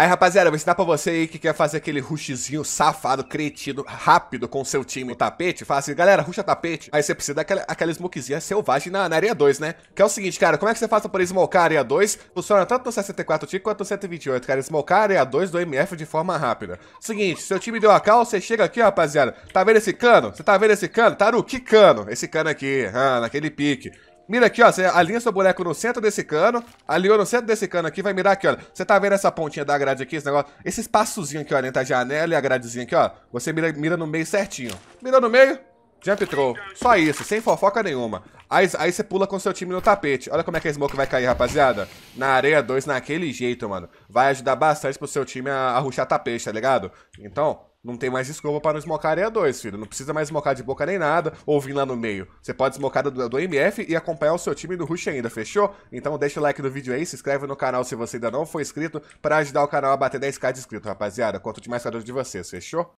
Aí, rapaziada, vou ensinar pra você aí que quer fazer aquele rushzinho safado, cretino, rápido com o seu time tapete. Fala assim, galera, rusha tapete. Aí você precisa daquela aquela smokezinha selvagem na, na área 2, né? Que é o seguinte, cara, como é que você faz pra poder smokear a área 2? Funciona tanto no 64 tico quanto no 128, cara. Smokear a área 2 do MF de forma rápida. Seguinte, seu time deu a cal, você chega aqui, ó, rapaziada. Tá vendo esse cano? Você tá vendo esse cano? Tá no que cano? Esse cano aqui, ah, naquele pique. Mira aqui, ó. Você alinha seu boneco no centro desse cano. Alinhou no centro desse cano aqui, vai mirar aqui, olha. Você tá vendo essa pontinha da grade aqui, esse negócio? Esse espaçozinho aqui, olha, entre a janela e a gradezinha aqui, ó. Você mira, mira no meio certinho. Mirou no meio, Jump throw. Só isso, sem fofoca nenhuma. Aí, aí você pula com seu time no tapete. Olha como é que a smoke vai cair, rapaziada. Na areia 2, naquele jeito, mano. Vai ajudar bastante pro seu time a, a ruxar tapete, tá ligado? Então, não tem mais escova para não smocar areia 2, filho. Não precisa mais smocar de boca nem nada ou vir lá no meio. Você pode smocar do, do MF e acompanhar o seu time no rush ainda, fechou? Então deixa o like no vídeo aí, se inscreve no canal se você ainda não for inscrito para ajudar o canal a bater 10k de inscrito, rapaziada. Quanto demais cada um de vocês, fechou?